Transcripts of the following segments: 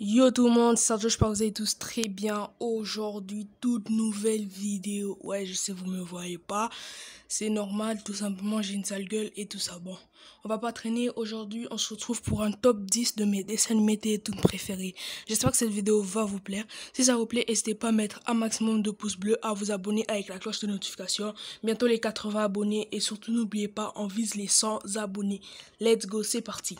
Yo tout le monde, c'est Sergio, je pense que vous allez tous très bien. Aujourd'hui, toute nouvelle vidéo. Ouais, je sais, vous me voyez pas. C'est normal, tout simplement, j'ai une sale gueule et tout ça. Bon, on va pas traîner. Aujourd'hui, on se retrouve pour un top 10 de mes dessins animés tout préférés. J'espère que cette vidéo va vous plaire. Si ça vous plaît, n'hésitez pas à mettre un maximum de pouces bleus, à vous abonner avec la cloche de notification. Bientôt les 80 abonnés et surtout, n'oubliez pas, on vise les 100 abonnés. Let's go, c'est parti.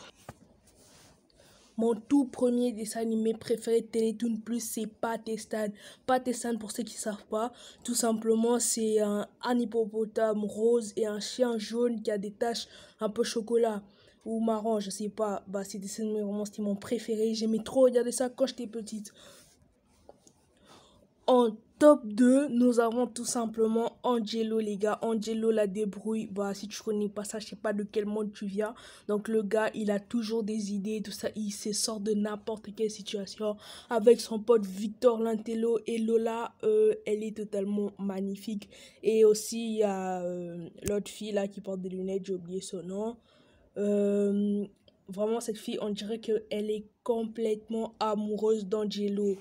Mon tout premier dessin animé préféré Télétoon Plus, c'est Patestan. Patestan, pour ceux qui ne savent pas, tout simplement, c'est un, hippopotame rose et un chien jaune qui a des taches un peu chocolat ou marron, je sais pas. Bah, c'est des vraiment c'était mon préféré. J'aimais trop regarder ça quand j'étais petite. En top 2, nous avons tout simplement Angelo, les gars. Angelo la débrouille. Bah, si tu connais pas ça, je sais pas de quel monde tu viens. Donc, le gars, il a toujours des idées, tout ça. Il se sort de n'importe quelle situation. Avec son pote Victor Lantello et Lola, euh, elle est totalement magnifique. Et aussi, il y a euh, l'autre fille là qui porte des lunettes, j'ai oublié son nom. Euh, vraiment, cette fille, on dirait qu'elle est complètement amoureuse d'Angelo.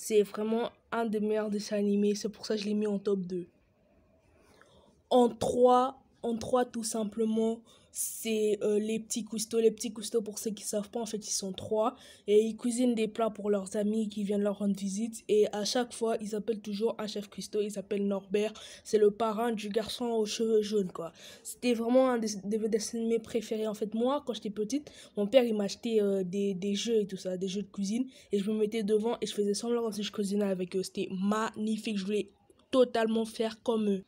C'est vraiment un des meilleurs dessins animés, c'est pour ça que je l'ai mis en top 2. En 3, en 3 tout simplement, c'est euh, les petits cousteaux. Les petits cousteaux, pour ceux qui ne savent pas, en fait, ils sont trois. Et ils cuisinent des plats pour leurs amis qui viennent leur rendre visite. Et à chaque fois, ils appellent toujours un chef Cousteau. Il s'appelle Norbert. C'est le parrain du garçon aux cheveux jaunes, quoi. C'était vraiment un des, des dessins de préférés. En fait, moi, quand j'étais petite, mon père, il m'achetait euh, des, jeux et tout ça, des jeux de cuisine. Et je me mettais devant et je faisais semblant que je cuisinais avec eux. C'était magnifique. Je voulais totalement faire comme eux.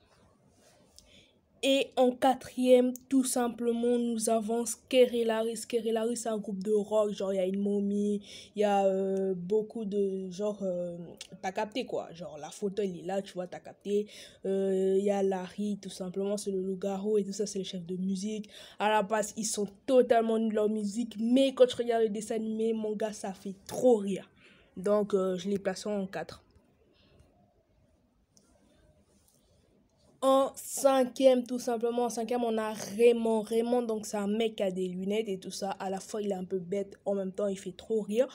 Et en quatrième, tout simplement, nous avons Skerelaris. Skerelaris, c'est un groupe de rock. Genre, il y a une momie, il y a euh, beaucoup de. Genre, euh, t'as capté quoi. Genre, la photo, elle est là, tu vois, t'as capté. Euh, il y a Larry, tout simplement, c'est le loup-garou et tout ça, c'est le chef de musique. À la base, ils sont totalement de leur musique. Mais quand je regarde le dessin animé, mon gars, ça fait trop rire. Donc, je les place en quatre. en cinquième, tout simplement. En cinquième, on a Raymond. Raymond, donc, c'est un mec qui a des lunettes et tout ça. À la fois, il est un peu bête. En même temps, il fait trop rire.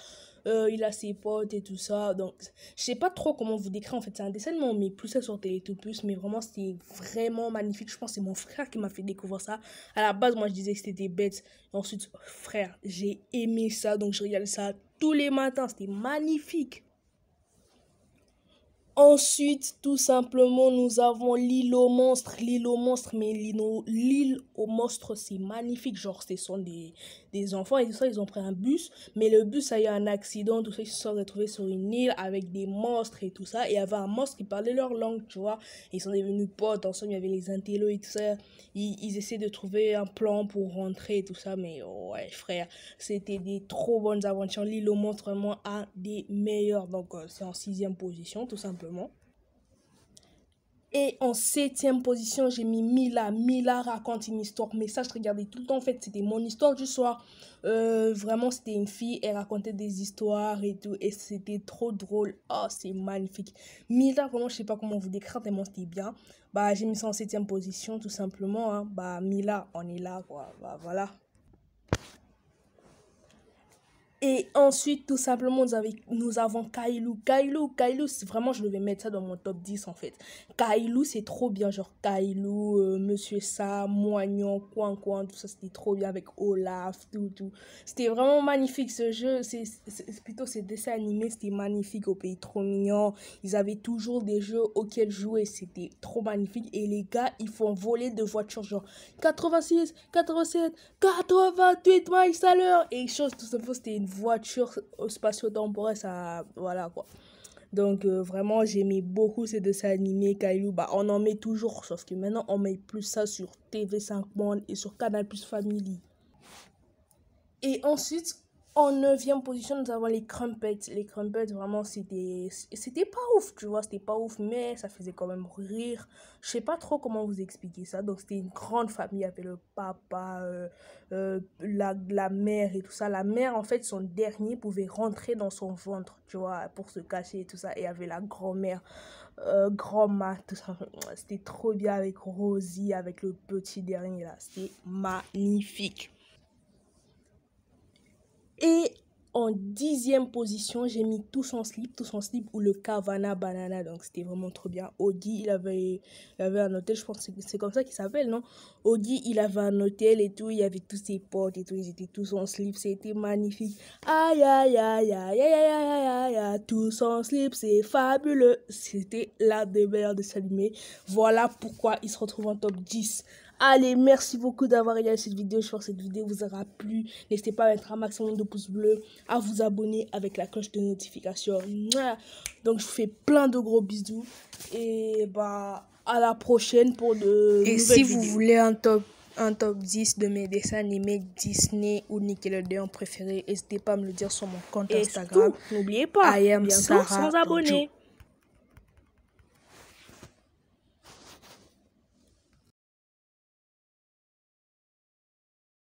Euh, il a ses potes et tout ça. Donc, je sais pas trop comment vous décrire. En fait, c'est un dessin on mais plus ça tout plus Mais vraiment, c'était vraiment magnifique. Je pense que c'est mon frère qui m'a fait découvrir ça. À la base, moi, je disais que c'était bête, ensuite, frère, j'ai aimé ça. Donc, je regarde ça tous les matins. C'était magnifique. Ensuite, tout simplement, nous avons l'île aux monstres. L'île aux monstres, mais l'île aux monstres, c'est magnifique. Genre, ce sont des, des enfants et tout ça, ils ont pris un bus. Mais le bus, a eu un accident. Tout ça, ils se sont retrouvés sur une île avec des monstres et tout ça. Et il y avait un monstre qui parlait leur langue, tu vois. Ils sont devenus potes. Ensemble, il y avait les intellos et tout ça. Ils, ils essaient de trouver un plan pour rentrer et tout ça. Mais ouais, frère, c'était des trop bonnes aventures. L'île aux monstres, moi un des meilleurs. Donc, euh, c'est en sixième position, tout simplement. Et en septième position, j'ai mis Mila. Mila raconte une histoire. Mais ça, je regardais tout le temps. En fait, c'était mon histoire du soir. Euh, vraiment, c'était une fille. Elle racontait des histoires et tout. Et c'était trop drôle. Oh, c'est magnifique. Mila, vraiment, je sais pas comment vous décrire tellement c'était bien. Bah, j'ai mis ça en septième position, tout simplement. Hein. Bah, Mila, on est là, quoi. Bah, voilà. Et ensuite, tout simplement, nous, avec, nous avons Kailou. Kailou, Kailou, vraiment, je devais mettre ça dans mon top 10 en fait. Kailou, c'est trop bien. Genre Kailou, euh, Monsieur ça Moignon, Coin Coin, tout ça, c'était trop bien avec Olaf, tout, tout. C'était vraiment magnifique ce jeu. C'est plutôt ces dessins animés, c'était magnifique au pays, trop mignon. Ils avaient toujours des jeux auxquels jouer, c'était trop magnifique. Et les gars, ils font voler de voitures, genre 86, 87, 88 miles à l'heure. Et chose, tout simplement, c'était une voiture spatio temporal ça. Voilà quoi. Donc euh, vraiment, j'aimais beaucoup ces dessins animés Kailou. Bah, on en met toujours, sauf que maintenant, on met plus ça sur TV5 Monde et sur Canal Plus Family. Et ensuite, en neuvième position, nous avons les Crumpets. Les Crumpets, vraiment, c'était, c'était pas ouf, tu vois, c'était pas ouf, mais ça faisait quand même rire. Je sais pas trop comment vous expliquer ça. Donc, c'était une grande famille avec le papa, euh, euh, la, mère et tout ça. La mère, en fait, son dernier pouvait rentrer dans son ventre, tu vois, pour se cacher et tout ça. Et il y avait la grand-mère, euh, grand-mère, tout ça. C'était trop bien avec Rosie, avec le petit dernier, là. C'était magnifique et en dixième position, j'ai mis tout son slip, tout son slip ou le Cavana Banana. Donc c'était vraiment trop bien. Audi, il avait, il avait un hôtel, je pense que c'est comme ça qu'il s'appelle, non Audi, il avait un hôtel et tout. Il y avait tous ses potes et tout. Ils étaient tous en slip. C'était magnifique. Aïe, aïe, aïe, aïe, aïe, aïe, aïe, aïe, tout en slip, c'est fabuleux. C'était la des de s'allumer. Voilà pourquoi il se retrouve en top 10. Allez, merci beaucoup d'avoir regardé cette vidéo. Je pense que cette vidéo vous aura plu. N'hésitez pas à mettre un maximum de pouces bleus, à vous abonner avec la cloche de notification. Donc je vous fais plein de gros bisous et bah à la prochaine pour de Et si vous voulez un top un top 10 de mes dessins animés Disney ou Nickelodeon préférés, n'hésitez pas à me le dire sur mon compte et Instagram. N'oubliez pas, I am sans abonner.